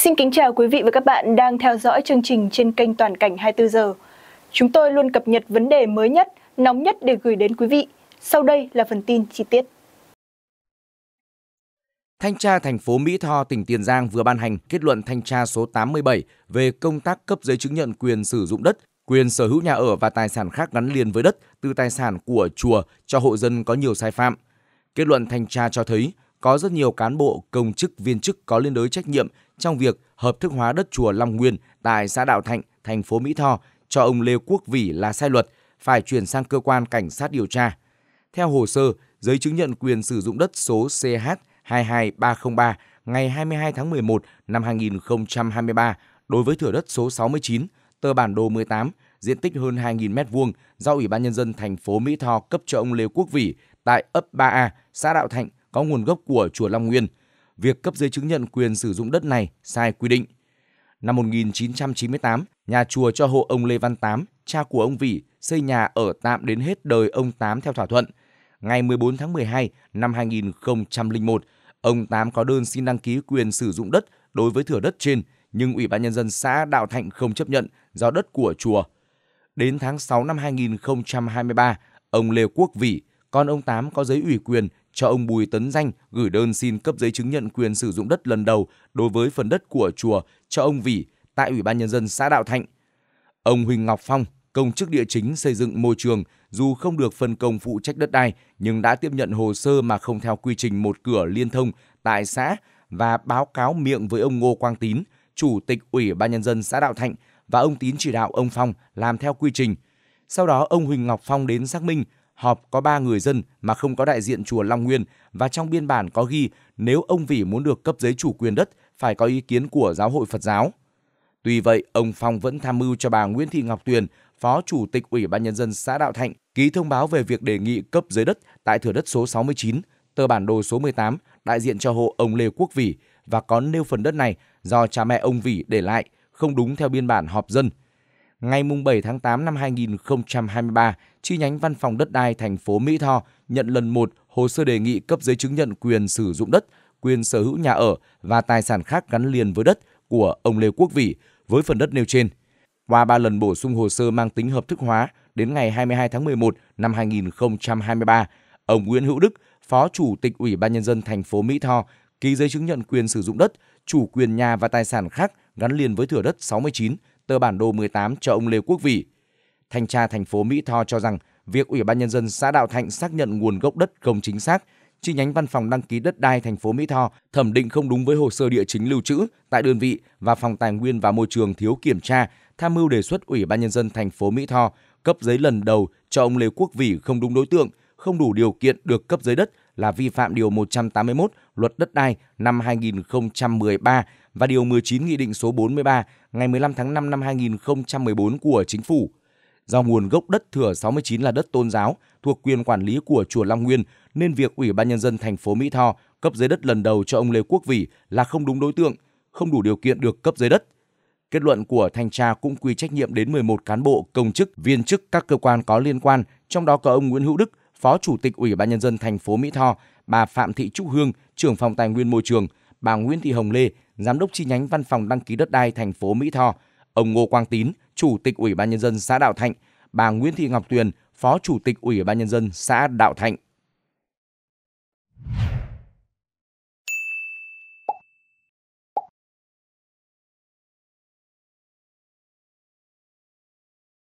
Xin kính chào quý vị và các bạn đang theo dõi chương trình trên kênh Toàn cảnh 24 giờ. Chúng tôi luôn cập nhật vấn đề mới nhất, nóng nhất để gửi đến quý vị. Sau đây là phần tin chi tiết. Thanh tra thành phố Mỹ Tho, tỉnh Tiền Giang vừa ban hành kết luận thanh tra số 87 về công tác cấp giấy chứng nhận quyền sử dụng đất, quyền sở hữu nhà ở và tài sản khác gắn liền với đất từ tài sản của chùa cho hộ dân có nhiều sai phạm. Kết luận thanh tra cho thấy có rất nhiều cán bộ, công chức, viên chức có liên đối trách nhiệm trong việc hợp thức hóa đất chùa Long Nguyên tại xã Đạo Thạnh, thành phố Mỹ Tho cho ông Lê Quốc Vĩ là sai luật, phải chuyển sang cơ quan cảnh sát điều tra. Theo hồ sơ, giấy chứng nhận quyền sử dụng đất số CH22303 ngày 22 tháng 11 năm 2023 đối với thửa đất số 69, tờ bản đồ 18, diện tích hơn 2.000 m2 do Ủy ban Nhân dân thành phố Mỹ Tho cấp cho ông Lê Quốc Vĩ tại ấp 3A, xã Đạo Thạnh, có nguồn gốc của chùa Long Nguyên, việc cấp giấy chứng nhận quyền sử dụng đất này sai quy định. Năm 1998, nhà chùa cho hộ ông Lê Văn Tám, cha của ông Vĩ, xây nhà ở tạm đến hết đời ông Tám theo thỏa thuận. Ngày 14 tháng 12 năm 2001, ông Tám có đơn xin đăng ký quyền sử dụng đất đối với thửa đất trên, nhưng Ủy ban Nhân dân xã Đạo Thạnh không chấp nhận do đất của chùa. Đến tháng 6 năm 2023, ông Lê Quốc Vĩ, con ông Tám có giấy ủy quyền cho ông Bùi Tấn Danh gửi đơn xin cấp giấy chứng nhận quyền sử dụng đất lần đầu đối với phần đất của chùa cho ông Vĩ tại Ủy ban Nhân dân xã Đạo Thạnh. Ông Huỳnh Ngọc Phong, công chức địa chính xây dựng môi trường, dù không được phân công phụ trách đất đai nhưng đã tiếp nhận hồ sơ mà không theo quy trình một cửa liên thông tại xã và báo cáo miệng với ông Ngô Quang Tín, Chủ tịch Ủy ban Nhân dân xã Đạo Thạnh và ông Tín chỉ đạo ông Phong làm theo quy trình. Sau đó ông Huỳnh Ngọc Phong đến xác minh họp có 3 người dân mà không có đại diện chùa Long Nguyên và trong biên bản có ghi nếu ông Vĩ muốn được cấp giấy chủ quyền đất phải có ý kiến của giáo hội Phật giáo. Tuy vậy, ông Phong vẫn tham mưu cho bà Nguyễn Thị Ngọc Tuyền, Phó Chủ tịch Ủy ban Nhân dân xã Đạo Thạnh, ký thông báo về việc đề nghị cấp giấy đất tại thửa đất số 69, tờ bản đồ số 18, đại diện cho hộ ông Lê Quốc Vĩ và có nêu phần đất này do cha mẹ ông Vĩ để lại, không đúng theo biên bản họp dân – ngày 7 tháng 8 năm 2023, chi nhánh Văn phòng Đất đai thành phố Mỹ Tho nhận lần một hồ sơ đề nghị cấp giấy chứng nhận quyền sử dụng đất, quyền sở hữu nhà ở và tài sản khác gắn liền với đất của ông Lê Quốc Vĩ với phần đất nêu trên. Qua 3 lần bổ sung hồ sơ mang tính hợp thức hóa, đến ngày 22 tháng 11 năm 2023, ông Nguyễn Hữu Đức, Phó Chủ tịch Ủy ban nhân dân thành phố Mỹ Tho ký giấy chứng nhận quyền sử dụng đất, chủ quyền nhà và tài sản khác gắn liền với thửa đất 69 tờ bản đồ 18 cho ông Lê Quốc Vĩ. Thanh tra thành phố Mỹ Tho cho rằng việc Ủy ban Nhân dân xã Đạo Thạnh xác nhận nguồn gốc đất không chính xác, chi nhánh văn phòng đăng ký đất đai thành phố Mỹ Tho thẩm định không đúng với hồ sơ địa chính lưu trữ tại đơn vị và phòng tài nguyên và môi trường thiếu kiểm tra, tham mưu đề xuất Ủy ban Nhân dân thành phố Mỹ Tho cấp giấy lần đầu cho ông Lê Quốc Vĩ không đúng đối tượng, không đủ điều kiện được cấp giấy đất là vi phạm Điều 181 Luật Đất đai năm 2013 và Điều 19 Nghị định số 43 ngày 15 tháng 5 năm 2014 của Chính phủ. Do nguồn gốc đất thừa 69 là đất tôn giáo thuộc quyền quản lý của chùa Long Nguyên nên việc Ủy ban nhân dân thành phố Mỹ Tho cấp giấy đất lần đầu cho ông Lê Quốc Vĩ là không đúng đối tượng, không đủ điều kiện được cấp giấy đất. Kết luận của thanh tra cũng quy trách nhiệm đến 11 cán bộ, công chức, viên chức các cơ quan có liên quan, trong đó có ông Nguyễn Hữu Đức, Phó Chủ tịch Ủy ban nhân dân thành phố Mỹ Tho, bà Phạm Thị Trúc Hương, trưởng phòng tài nguyên môi trường, bà Nguyễn Thị Hồng Lê, giám đốc chi nhánh văn phòng đăng ký đất đai thành phố Mỹ Tho, ông Ngô Quang Tín, chủ tịch Ủy ban nhân dân xã Đạo Thạnh, bà Nguyễn Thị Ngọc Tuyền, phó chủ tịch Ủy ban nhân dân xã Đạo Thạnh.